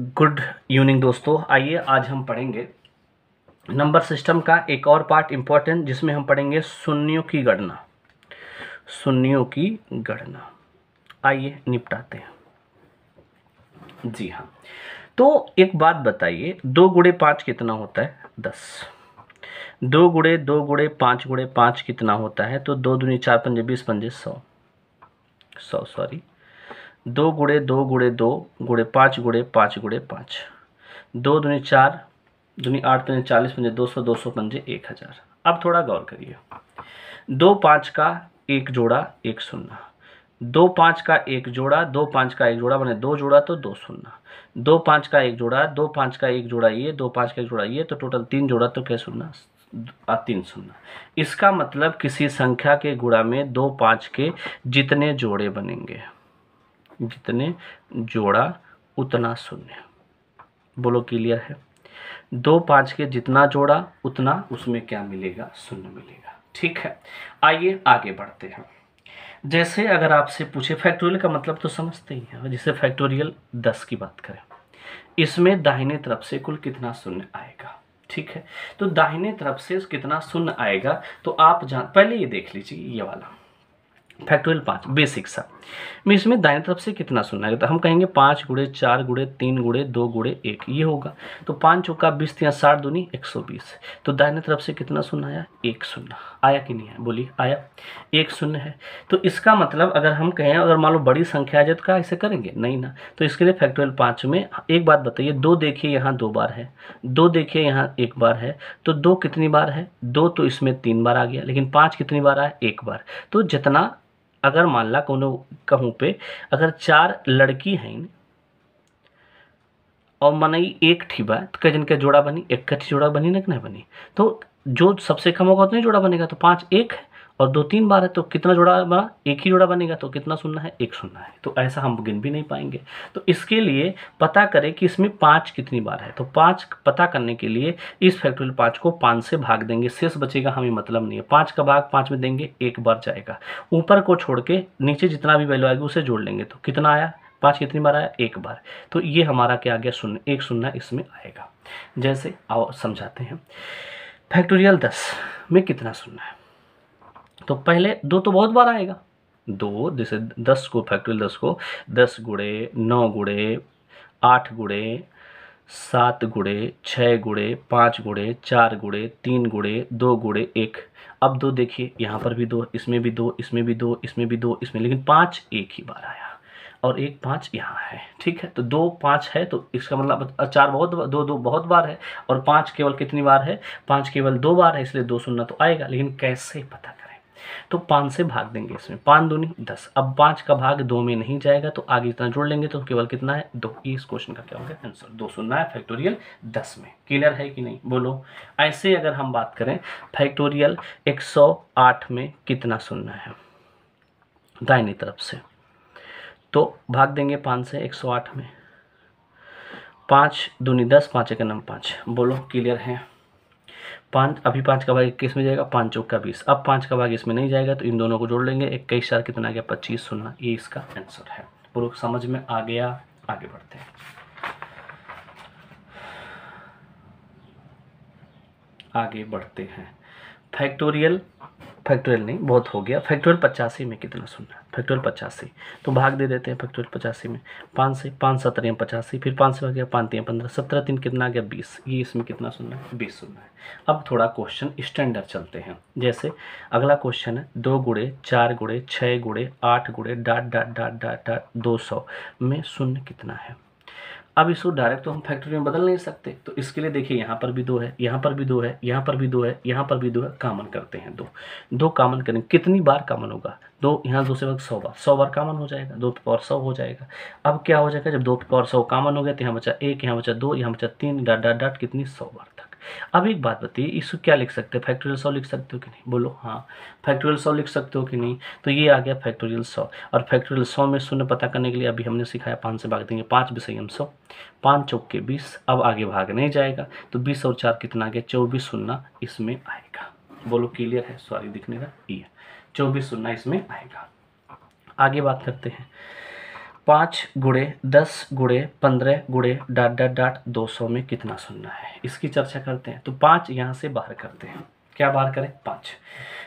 good evening दोस्तों आइए आज हम पढ़ेंगे नंबर सिस्टम का एक और पार्ट इम्पॉर्टेंट जिसमें हम पढ़ेंगे शून्यों की गणना शून्यों की गणना आइए निपटाते हैं जी हाँ तो एक बात बताइए दो गुड़े पाँच कितना होता है दस दो गुड़े दो गुड़े पाँच गुड़े पाँच कितना होता है तो दो दूनी चार पंजे बीस पंजे सौ सौ सॉरी दो गुड़े दो गुड़े दो गुड़े पाँच गुड़े पाँच गुड़े पाँच दो दुनी चार दुनी आठ दुनी चालीस पंजे दो सौ दो सौ पंजे एक हज़ार अब थोड़ा गौर करिए दो पाँच का एक जोड़ा एक सुनना दो पाँच का एक जोड़ा दो पाँच का एक जोड़ा बने दो जोड़ा तो दो सुनना दो पाँच का एक जोड़ा दो पाँच का एक जोड़ा ये दो पाँच का एक जोड़ा ये तो टोटल तीन जोड़ा तो क्या सुनना तीन सुनना इसका मतलब किसी संख्या के गुड़ा में दो पाँच के जितने जोड़े बनेंगे जितने जोड़ा उतना शून्य बोलो क्लियर है दो पाँच के जितना जोड़ा उतना उसमें क्या मिलेगा शून्य मिलेगा ठीक है आइए आगे बढ़ते हैं जैसे अगर आपसे पूछे फैक्टोरियल का मतलब तो समझते ही हैं जैसे फैक्टोरियल दस की बात करें इसमें दाहिने तरफ से कुल कितना शून्य आएगा ठीक है तो दाहिने तरफ से कितना शून्य आएगा तो आप जान पहले ये देख लीजिए ये वाला फैक्टोरियल पाँच बेसिक सा मैं इसमें दाएं तरफ से कितना सुनना है तो हम कहेंगे पाँच गुड़े चार गुड़े तीन गुड़े दो गुड़े एक ये होगा तो पाँच चौका बीस या साठ दूनी एक सौ बीस तो दाएं तरफ से कितना सुनना आया एक शून्य आया कि नहीं आया बोलिए आया एक शून्य है तो इसका मतलब अगर हम कहें अगर मान लो बड़ी संख्या आ जाए तो क्या ऐसे करेंगे नहीं ना तो इसके लिए फैक्टोरियल पाँच में एक बात बताइए दो देखिए यहाँ दो बार है दो देखिए यहाँ एक बार है तो दो कितनी बार है दो तो इसमें तीन बार आ गया लेकिन पाँच कितनी बार आया एक बार तो जितना अगर मान ला को कहूँ पे अगर चार लड़की हैं और मनई एक ठी बा तो कई के जोड़ा बनी एक का जोड़ा बनी ना कि नहीं बनी तो जो सबसे कम होगा उतनी जोड़ा बनेगा तो पाँच एक है और दो तीन बार है तो कितना जोड़ा बना एक ही जोड़ा बनेगा तो कितना सुनना है एक सुनना है तो ऐसा हम गिन भी नहीं पाएंगे तो इसके लिए पता करें कि इसमें पाँच कितनी बार है तो पाँच पता करने के लिए इस फैक्टोरियल पाँच को पाँच से भाग देंगे शेष बचेगा हमें मतलब नहीं है पाँच का भाग पाँच में देंगे एक बार जाएगा ऊपर को छोड़ के नीचे जितना भी वैल्यू आएगी उसे जोड़ लेंगे तो कितना आया पाँच कितनी बार आया एक बार तो ये हमारा क्या आ गया शून्य एक सुनना इसमें आएगा जैसे आओ समझाते हैं फैक्टोरियल दस में कितना सुनना है तो पहले दो तो बहुत बार आएगा दो जैसे दस को फैक्टोरियल दस को दस गुड़े नौ गुड़े आठ गुड़े सात गुड़े छः गुड़े पाँच गुड़े चार गुड़े तीन गुड़े दो गुड़े एक अब दो देखिए यहाँ पर भी दो इसमें भी दो इसमें भी दो इसमें भी दो इसमें लेकिन पाँच एक ही बार आया और एक पाँच यहाँ है ठीक है तो दो पाँच है तो इसका मतलब चार बहुत दो दो बहुत बार है और पाँच केवल कितनी बार है पाँच केवल दो बार है इसलिए दो सुनना तो आएगा लेकिन कैसे पता करें तो पाँच से भाग देंगे इसमें पाँच दूनी दस अब पाँच का भाग दो में नहीं जाएगा तो आगे इतना जोड़ लेंगे तो केवल कितना है दो ये इस क्वेश्चन का क्या होगा आंसर दो सौ नौ फैक्टोरियल दस में क्लियर है कि नहीं बोलो ऐसे अगर हम बात करें फैक्टोरियल एक सौ आठ में कितना सुनना है दाइनी तरफ से तो भाग देंगे पाँच से एक सौ आठ में पाँच दूनी दस पाँच एक नम पाँच बोलो क्लियर है पाँच अभी पाँच का भाग इक्कीस में जाएगा पाँच चौक का बीस अब पाँच का भाग इसमें नहीं जाएगा तो इन दोनों को जोड़ लेंगे इक्कीस चार कितना आ गया पच्चीस सुनना ये इसका आंसर है पूर्व समझ में आ गया आगे बढ़ते हैं आगे बढ़ते हैं फैक्टोरियल फैक्टोरियल नहीं बहुत हो गया फैक्टोरियल पचासी में कितना सुनना है फैक्टोरियल पचासी तो भाग दे देते हैं फैक्टोरियल पचासी में पाँच से पाँच सत्रह पचासी फिर पाँच से भाग गया पाँच तीन पंद्रह सत्रह तीन कितना आ गया बीस ये इसमें कितना सुनना है बीस सुनना है अब थोड़ा क्वेश्चन स्टैंडर्ड चलते हैं जैसे अगला क्वेश्चन है दो गुड़े चार गुड़े छः गुड़े आठ गुड़े dot dot dot dot dot दो सौ में शून्य कितना है अब इसको डायरेक्ट तो हम फैक्ट्री में बदल नहीं सकते तो इसके लिए देखिए यहाँ पर भी दो है यहाँ पर भी दो है यहाँ पर भी दो है यहाँ पर भी दो है कामन करते हैं दो दो कामन करेंगे कितनी बार कामन होगा दो यहाँ दो से वक्त सौ बार सौ बार कामन हो जाएगा दो पे पावर सौ हो जाएगा अब क्या हो जाएगा जब दो पे पावर सौ कामन हो गया तो यहाँ बचा एक यहाँ बचा दो यहाँ बचा तीन डाट डाट डाट कितनी सौ बार अब एक बात बताइए इसको क्या लिख सकते हैं फैक्टोरियल सौ लिख सकते हो कि नहीं बोलो हाँ फैक्टोरियल सौ लिख सकते हो कि नहीं तो ये आ गया फैक्टोरियल सौ और फैक्टोरियल सौ में शून्य पता करने के लिए अभी हमने सिखाया पाँच से भाग देंगे पाँच विषय हम सौ पाँच चौके बीस अब आगे भाग नहीं जाएगा तो बीस और चार कितना आ गया चौबीस सुनना इसमें आएगा बोलो क्लियर है सॉरी दिखने का ये चौबीस सुनना इसमें आएगा आगे बात करते हैं पाँच गुड़े दस गुड़े पंद्रह गुड़े डाट डाट डाट दो सौ में कितना सुनना है इसकी चर्चा करते हैं तो पाँच यहाँ से बाहर करते हैं क्या बार करें पाँच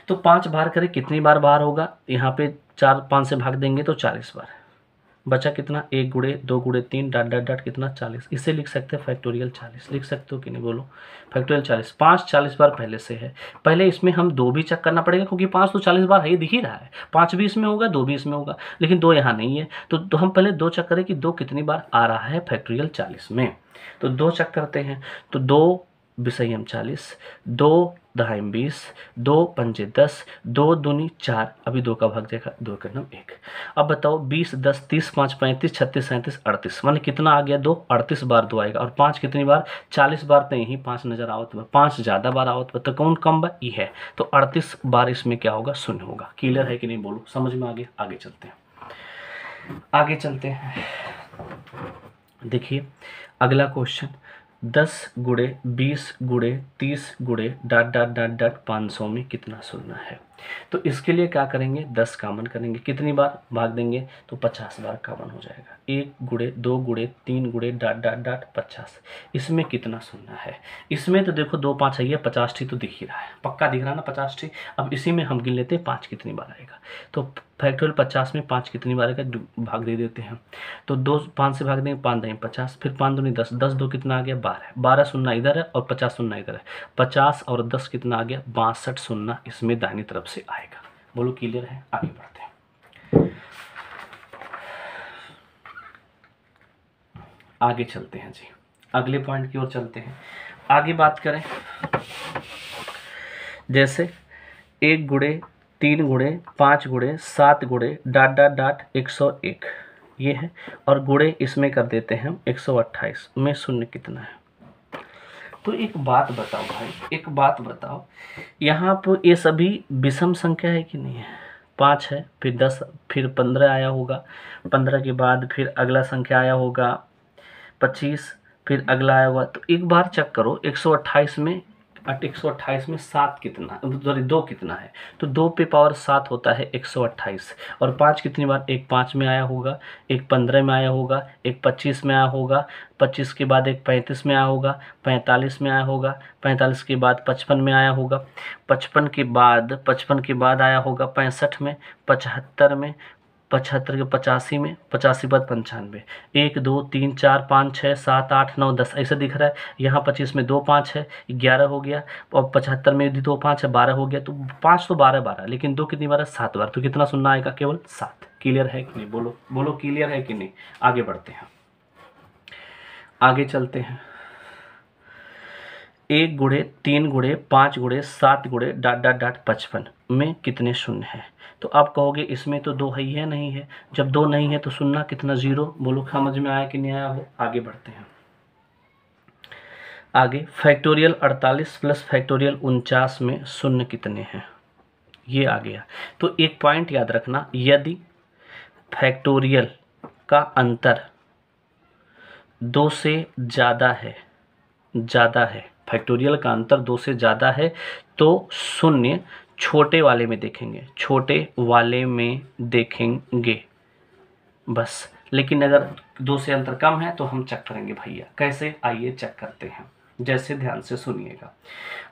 तो पाँच बार करें कितनी बार बार होगा यहाँ पे चार पाँच से भाग देंगे तो चालीस बार बचा कितना एक गुड़े दो गुड़े तीन डाट डाट डाट कितना चालीस इसे लिख सकते हैं फैक्टोरियल चालीस लिख सकते हो कि नहीं बोलो फैक्टोरियल चालीस पाँच चालीस बार पहले से है पहले इसमें हम दो भी चेक करना पड़ेगा क्योंकि पाँच तो चालीस बार है ही दिख ही रहा है पाँच भी इसमें होगा दो भी इसमें होगा लेकिन दो यहाँ नहीं है तो, तो हम पहले दो चेक करें कि दो कितनी बार आ रहा है फैक्टोरियल चालीस में तो दो चेक करते हैं तो दो विषयम चालीस दो दहाइम बीस दो पंजे दस दो दूनी चार अभी दो का भाग देखा दो का नाम एक अब बताओ बीस दस तीस पाँच पैंतीस छत्तीस सैंतीस अड़तीस मान कितना आ गया दो अड़तीस बार दो आएगा और पाँच कितनी बार चालीस बार तो यहीं पाँच नज़र आवत बा पाँच ज़्यादा बार आवत बा तो कौन कम बार ये है तो अड़तीस बार इसमें क्या होगा शून्य होगा क्लियर है कि नहीं बोलो समझ में आगे आगे चलते हैं आगे चलते हैं देखिए अगला क्वेश्चन दस गुड़े बीस गुड़े तीस गुड़े डाट डाट डाट डाट पाँच सौ में कितना सुनना है तो इसके लिए क्या करेंगे दस कामन करेंगे कितनी बार भाग देंगे तो पचास बार कामन हो जाएगा एक गुड़े दो गुड़े तीन गुड़े डाट डाट डाट पचास इसमें कितना सुनना है इसमें तो देखो दो पाँच आइए पचास ठी तो दिख ही रहा है पक्का दिख रहा है ना पचास ठी अब इसी में हम गिन लेते हैं पाँच कितनी बार आएगा तो फैक्टोरियल पचास में पाँच कितनी बार आएगा भाग दे देते हैं तो दो पाँच से भाग देंगे पाँच देंगे पचास फिर पाँच दो नहीं दस दस दो कितना आ गया बारह बारह सुनना इधर है और पचास सुनना इधर है पचास और दस कितना आ गया बासठ सुनना इसमें दाहिनी तरफ तरफ से आएगा बोलो क्लियर है आगे बढ़ते हैं आगे चलते हैं जी अगले पॉइंट की ओर चलते हैं आगे बात करें जैसे एक गुड़े तीन गुड़े पांच गुड़े सात गुड़े डाट डाट डाट एक सौ एक ये है और गुड़े इसमें कर देते हैं हम एक सौ अट्ठाईस में शून्य कितना है तो एक बात बताओ भाई एक बात बताओ यहाँ पर ये सभी विषम संख्या है कि नहीं है पाँच है फिर दस फिर पंद्रह आया होगा पंद्रह के बाद फिर अगला संख्या आया होगा पच्चीस फिर अगला आया होगा तो एक बार चेक करो एक सौ अट्ठाईस में बट एक सौ अट्ठाईस में सात कितना सॉरी दो कितना है तो दो पे पावर सात होता है एक सौ अट्ठाईस और पाँच कितनी बार एक पाँच में आया होगा एक पंद्रह में आया होगा एक पच्चीस में आया होगा पच्चीस के बाद एक पैंतीस में आया होगा पैंतालीस में आया होगा पैंतालीस के बाद पचपन में आया होगा पचपन के बाद पचपन के बाद आया होगा पैंसठ में पचहत्तर में पचहत्तर के पचासी में पचासी बाद पंचानवे एक दो तीन चार पाँच छः सात आठ नौ दस ऐसे दिख रहा है यहाँ पच्चीस में दो पाँच है ग्यारह हो गया और पचहत्तर में यदि दो पाँच है बारह हो गया तो पाँच तो बारह बारह लेकिन दो कितनी बार है सात बार तो कितना सुनना आएगा केवल सात क्लियर है कि नहीं बोलो बोलो क्लियर है कि नहीं आगे बढ़ते हैं आगे चलते हैं एक गुड़े तीन गुड़े पाँच गुड़े सात गुड़े डाट डाट डाट पचपन में कितने शून्य हैं तो आप कहोगे इसमें तो दो है ही है नहीं है जब दो नहीं है तो सुनना कितना जीरो बोलो समझ में आया कि नहीं आया वो आगे बढ़ते हैं आगे फैक्टोरियल 48 प्लस फैक्टोरियल उनचास में शून्य कितने हैं ये आ गया तो एक पॉइंट याद रखना यदि फैक्टोरियल का अंतर दो से ज़्यादा है ज़्यादा है फैक्टोरियल का अंतर दो से ज़्यादा है तो शून्य छोटे वाले में देखेंगे छोटे वाले में देखेंगे बस लेकिन अगर दो से अंतर कम है तो हम चेक करेंगे भैया कैसे आइए चेक करते हैं जैसे ध्यान से सुनिएगा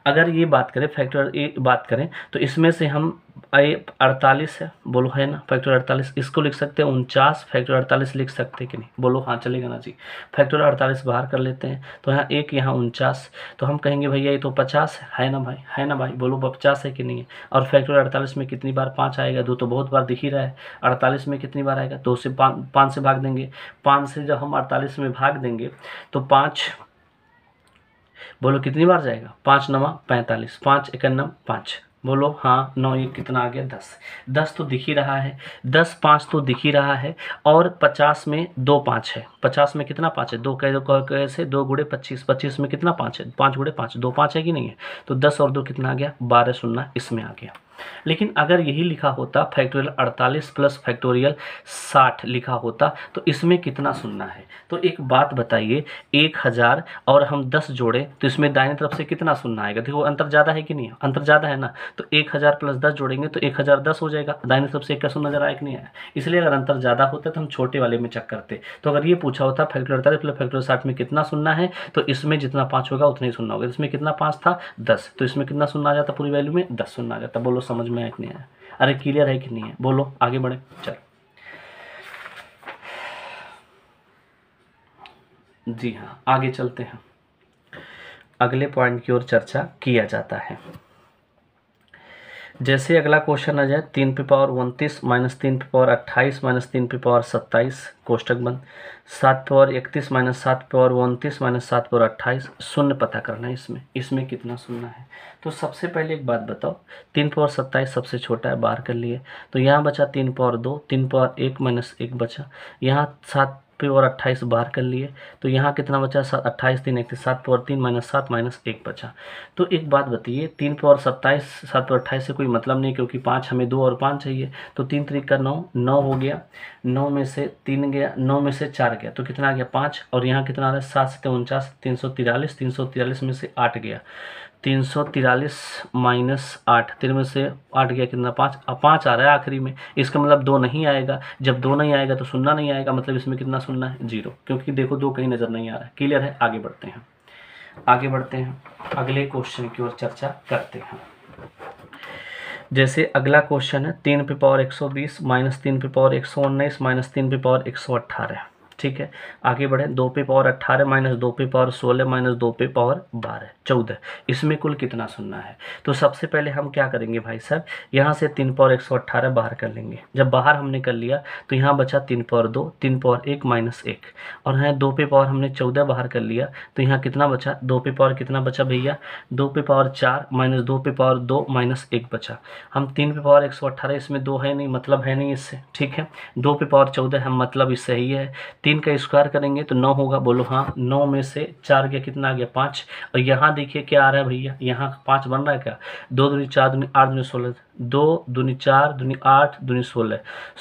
अगर ये बात करें फैक्टर ए बात करें तो इसमें से हम आई अड़तालीस है बोलो है ना फैक्टर अड़तालीस इसको लिख सकते हैं उनचास फैक्टर अड़तालीस लिख सकते कि नहीं बोलो हाँ चलेगा ना जी फैक्टर अड़तालीस बाहर कर लेते हैं तो यहाँ एक यहाँ उनचास तो हम कहेंगे भैया ये तो पचास है है ना भाई है ना भाई बोलो पचास है कि नहीं है और फैक्टर अड़तालीस में कितनी बार पाँच आएगा दो तो बहुत बार दिख ही रहा है अड़तालीस में कितनी बार आएगा दो से पाँच से भाग देंगे पाँच से जब हम अड़तालीस में भाग देंगे तो पाँच बोलो कितनी बार जाएगा पाँच नवा पैंतालीस पाँच इक्यानवे पाँच बोलो हाँ नौ ये कितना आ गया दस दस तो दिख ही रहा है दस पाँच तो दिख ही रहा है और पचास में दो पाँच है पचास में कितना पाँच है दो कैसे कैसे दो गुड़े पच्चीस पच्चीस में कितना पाँच है पाँच गुड़े पाँच दो पाँच है कि नहीं है तो दस और दो कितना आ गया बारह सुनना इसमें आ गया लेकिन अगर यही लिखा होता फैक्टोरियल 48 प्लस फैक्टोरियल 60 लिखा होता तो इसमें कितना सुनना है तो एक बात बताइए एक हज़ार और हम 10 जोड़े तो इसमें दाहिने तरफ से कितना सुनना आएगा देखो अंतर ज़्यादा है कि नहीं अंतर ज़्यादा है ना तो एक हज़ार प्लस दस जोड़ेंगे तो एक हज़ार दस हो जाएगा दाहिने तरफ से एक का सुन नजर आया कि नहीं आया इसलिए अगर अंतर ज़्यादा होता तो हम छोटे वाले में चेक करते तो अगर ये पूछा होता फैक्टोरियल अड़तालीस प्लस फैक्टोरियल साठ में कितना सुनना है तो इसमें जितना पाँच होगा उतना ही सुनना होगा इसमें कितना पाँच था दस तो इसमें कितना सुनना आ जाता पूरी वैल्यू में दस सुनना आ जाता बोलो समझ में आया कि नहीं आया अरे क्लियर है कि नहीं है बोलो आगे बढ़े चलो जी हाँ आगे चलते हैं अगले पॉइंट की ओर चर्चा किया जाता है जैसे अगला क्वेश्चन आ जाए तीन पे पावर उनतीस माइनस तीन पे पावर अट्ठाईस माइनस तीन पे पावर सत्ताईस कोष्टक बंद सात पावर इकतीस माइनस सात पावर उनतीस माइनस सात पावर अट्ठाईस शून्य पता करना है इसमें इसमें कितना शून्य है तो सबसे पहले एक बात बताओ तीन पावर सत्ताईस सबसे छोटा है बाहर कर लिए तो यहाँ बचा तीन पावर दो तीन पावर एक माइनस एक बचा यहाँ सात पे और अट्ठाईस बाहर कर लिए तो यहाँ कितना बचा सात अट्ठाईस तीन एक सात पावर तीन माइनस सात माइनस एक बचा तो एक बात बताइए तीन पावर सत्ताईस सात पावर अट्ठाईस से कोई मतलब नहीं क्योंकि पाँच हमें दो और पाँच चाहिए तो तीन तरीक का नौ नौ हो गया नौ में से तीन गया नौ में से चार गया तो कितना आ गया पाँच और यहाँ कितना आ रहा है सात सत्तर उनचास तीन सौ तिरालीस तीन सौ तिरालीस में से आठ गया तीन सौ तिरालीस माइनस आठ तिर में से आठ गया कितना पाँच अब पाँच आ रहा है आखिरी में इसका मतलब दो नहीं आएगा जब दो नहीं आएगा तो सुनना नहीं आएगा मतलब इसमें कितना सुनना है जीरो क्योंकि देखो दो कहीं नज़र नहीं आ रहा है क्लियर है आगे बढ़ते हैं आगे बढ़ते हैं अगले क्वेश्चन की ओर चर्चा करते हैं जैसे अगला क्वेश्चन है तीन पे पावर एक सौ बीस माइनस तीन पे पावर एक सौ उन्नीस माइनस तीन पे पावर एक सौ अट्ठारह ठीक है आगे बढ़े दो पे पावर अट्ठारह माइनस दो पे पावर सोलह माइनस दो पे पावर बारह चौदह इसमें कुल कितना सुनना है तो सबसे पहले हम क्या करेंगे भाई साहब यहाँ से तीन पावर एक सौ अट्ठारह बाहर कर लेंगे जब बाहर हमने कर लिया तो यहाँ बचा तीन पावर दो तीन पावर एक माइनस एक और यहाँ दो पे पावर हमने चौदह बाहर कर लिया तो यहाँ कितना बचा दो पे पावर कितना बचा भैया दो पे पावर चार माइनस दो पे पावर दो माइनस एक बचा हम तीन पे पावर एक सौ अट्ठारह इसमें दो है नहीं मतलब है नहीं इससे ठीक है दो पे पावर चौदह हम मतलब इससे ही है तीन तीन का स्क्वायर करेंगे तो नौ होगा बोलो हाँ नौ में से चार गया कितना आ गया पाँच और यहाँ देखिए क्या आ रहा है भैया यहाँ पाँच बन रहा है क्या दो दूनी चार दूनी आठ दूनी सोलह दो दूनी चार दूनी आठ दूनी सोलह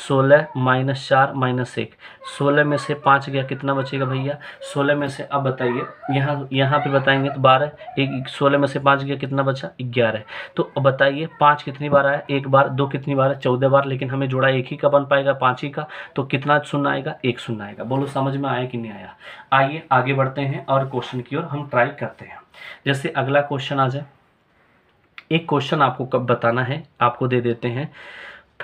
सोलह माइनस चार माइनस एक सोलह में से पाँच गया कितना बचेगा भैया सोलह में से अब बताइए यहाँ यहाँ पे बताएंगे तो बारह एक सोलह में से पाँच गया कितना बचा ग्यारह तो बताइए पाँच कितनी बार आया एक बार दो कितनी बार है चौदह बार लेकिन हमें जोड़ा एक ही का बन पाएगा पाँच ही का तो कितना सुनना आएगा एक सुनना आएगा बोलो समझ में आया कि नहीं आया आइए आगे बढ़ते हैं और क्वेश्चन की ओर हम ट्राई करते हैं जैसे अगला क्वेश्चन आ जाए एक क्वेश्चन आपको कब बताना है आपको दे देते हैं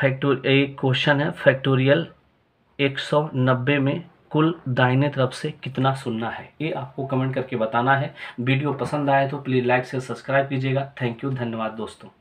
फैक्टो एक क्वेश्चन है फैक्टोरियल 190 में कुल दाहिने तरफ से कितना सुनना है ये आपको कमेंट करके बताना है वीडियो पसंद आए तो प्लीज़ लाइक से सब्सक्राइब कीजिएगा थैंक यू धन्यवाद दोस्तों